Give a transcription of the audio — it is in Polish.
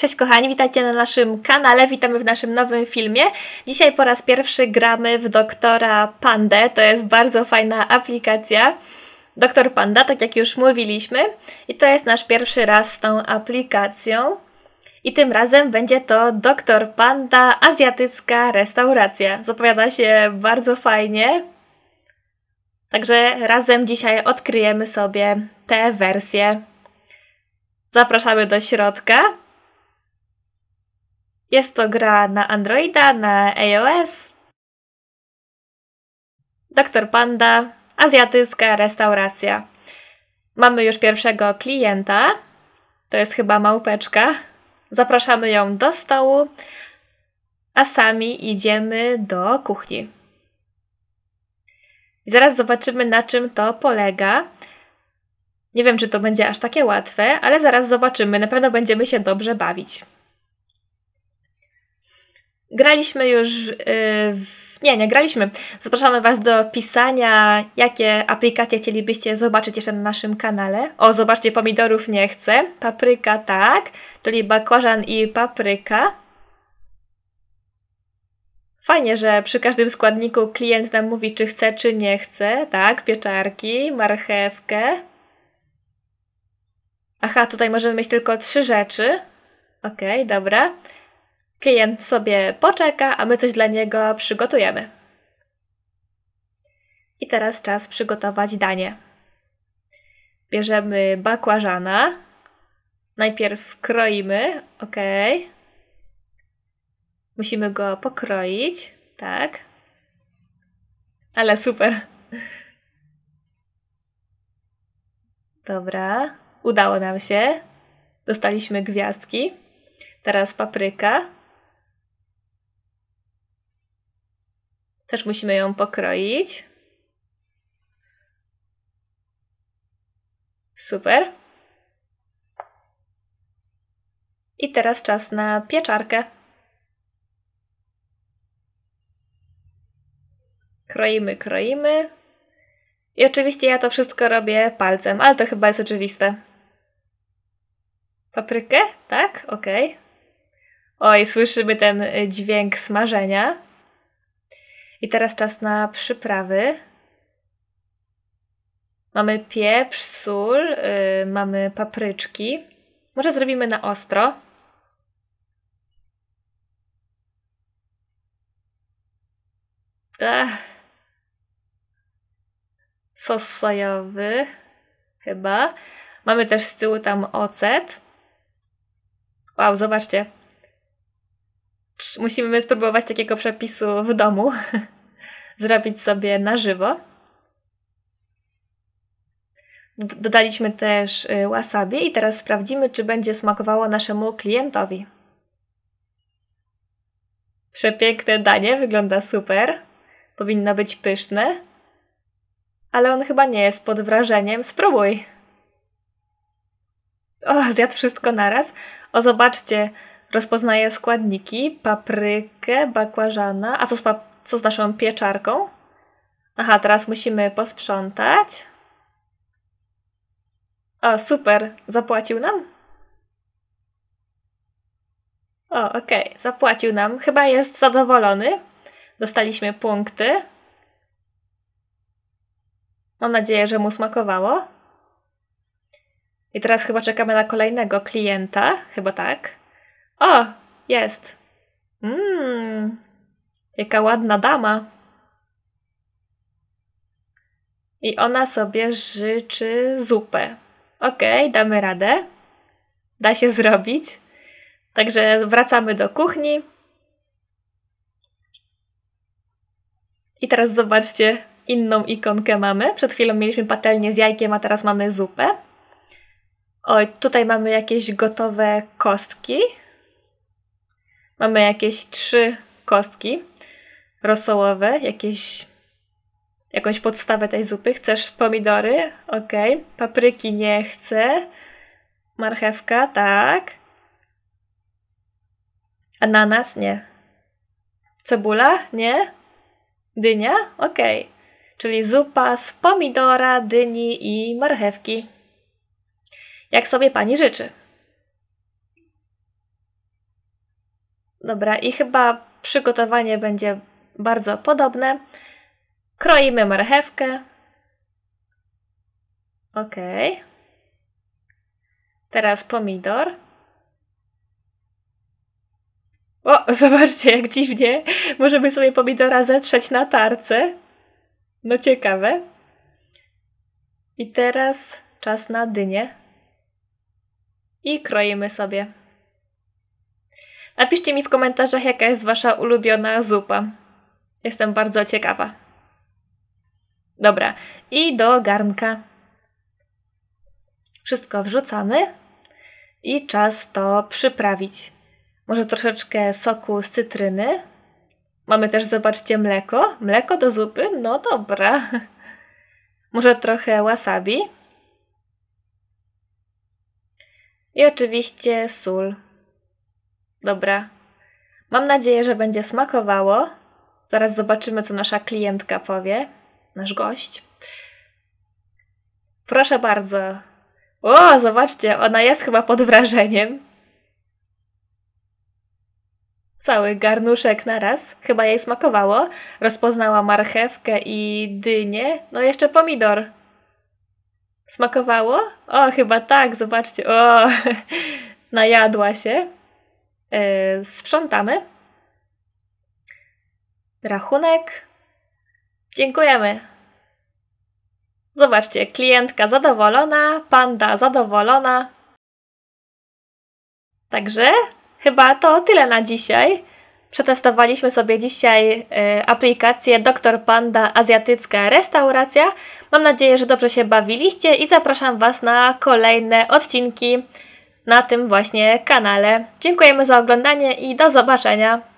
Cześć kochani, witajcie na naszym kanale, witamy w naszym nowym filmie. Dzisiaj po raz pierwszy gramy w Doktora Pandę, to jest bardzo fajna aplikacja. Doktor Panda, tak jak już mówiliśmy. I to jest nasz pierwszy raz z tą aplikacją. I tym razem będzie to Doktor Panda Azjatycka Restauracja. Zapowiada się bardzo fajnie. Także razem dzisiaj odkryjemy sobie tę wersję. Zapraszamy do środka. Jest to gra na Androida, na iOS. Doktor Panda, azjatycka restauracja. Mamy już pierwszego klienta. To jest chyba małpeczka. Zapraszamy ją do stołu, a sami idziemy do kuchni. zaraz zobaczymy, na czym to polega. Nie wiem, czy to będzie aż takie łatwe, ale zaraz zobaczymy. Na pewno będziemy się dobrze bawić graliśmy już. Y, w... Nie, nie graliśmy. Zapraszamy Was do pisania, jakie aplikacje chcielibyście zobaczyć jeszcze na naszym kanale. O, zobaczcie, pomidorów nie chcę. Papryka tak, czyli bakłażan i papryka. Fajnie, że przy każdym składniku klient nam mówi, czy chce, czy nie chce. Tak, pieczarki, marchewkę. Aha, tutaj możemy mieć tylko trzy rzeczy. Okej, okay, dobra. Klient sobie poczeka, a my coś dla niego przygotujemy. I teraz czas przygotować danie. Bierzemy bakłażana. Najpierw kroimy, ok. Musimy go pokroić, tak. Ale super. Dobra, udało nam się. Dostaliśmy gwiazdki. Teraz papryka. Też musimy ją pokroić. Super. I teraz czas na pieczarkę. Kroimy, kroimy. I oczywiście ja to wszystko robię palcem, ale to chyba jest oczywiste. Paprykę? Tak? Okej. Okay. Oj, słyszymy ten dźwięk smażenia. I teraz czas na przyprawy. Mamy pieprz, sól, yy, mamy papryczki. Może zrobimy na ostro. Ach. Sos sojowy, chyba. Mamy też z tyłu tam ocet. Wow, zobaczcie, Musimy spróbować takiego przepisu w domu, zrobić sobie na żywo. Dodaliśmy też y, wasabi i teraz sprawdzimy, czy będzie smakowało naszemu klientowi. Przepiękne danie, wygląda super. Powinno być pyszne. Ale on chyba nie jest pod wrażeniem. Spróbuj. O, zjadł wszystko naraz. O, zobaczcie, Rozpoznaje składniki, paprykę, bakłażana. A co z, pap- co z naszą pieczarką? Aha, teraz musimy posprzątać. O, super, zapłacił nam? O, okej, okay. zapłacił nam. Chyba jest zadowolony. Dostaliśmy punkty. Mam nadzieję, że mu smakowało. I teraz chyba czekamy na kolejnego klienta, chyba tak. O, jest. Mmm, jaka ładna dama. I ona sobie życzy zupę. Okej, okay, damy radę. Da się zrobić. Także wracamy do kuchni. I teraz zobaczcie, inną ikonkę mamy. Przed chwilą mieliśmy patelnię z jajkiem, a teraz mamy zupę. Oj, tutaj mamy jakieś gotowe kostki. Mamy jakieś trzy kostki rosołowe, jakieś, jakąś podstawę tej zupy. Chcesz pomidory? Ok. Papryki nie chcę. Marchewka? Tak. Ananas? Nie. Cebula? Nie. Dynia? Ok. Czyli zupa z pomidora, dyni i marchewki. Jak sobie pani życzy. Dobra, i chyba przygotowanie będzie bardzo podobne. Kroimy marchewkę. Ok. Teraz pomidor. O, zobaczcie, jak dziwnie. Możemy sobie pomidora zetrzeć na tarce. No ciekawe. I teraz czas na dynię. I kroimy sobie. Napiszcie mi w komentarzach, jaka jest Wasza ulubiona zupa. Jestem bardzo ciekawa. Dobra, i do garnka. Wszystko wrzucamy i czas to przyprawić. Może troszeczkę soku z cytryny. Mamy też, zobaczcie, mleko. Mleko do zupy? No dobra. Może trochę wasabi. I oczywiście sól. Dobra. Mam nadzieję, że będzie smakowało. Zaraz zobaczymy, co nasza klientka powie, nasz gość. Proszę bardzo. O, zobaczcie, ona jest chyba pod wrażeniem. Cały garnuszek naraz, chyba jej smakowało. Rozpoznała marchewkę i dynię, no jeszcze pomidor. Smakowało? O, chyba tak, zobaczcie. O, najadła się. Yy, sprzątamy. Rachunek. Dziękujemy. Zobaczcie, klientka zadowolona, panda zadowolona. Także chyba to tyle na dzisiaj. Przetestowaliśmy sobie dzisiaj y, aplikację Dr. Panda Azjatycka Restauracja. Mam nadzieję, że dobrze się bawiliście i zapraszam Was na kolejne odcinki na tym właśnie kanale. Dziękujemy za oglądanie i do zobaczenia!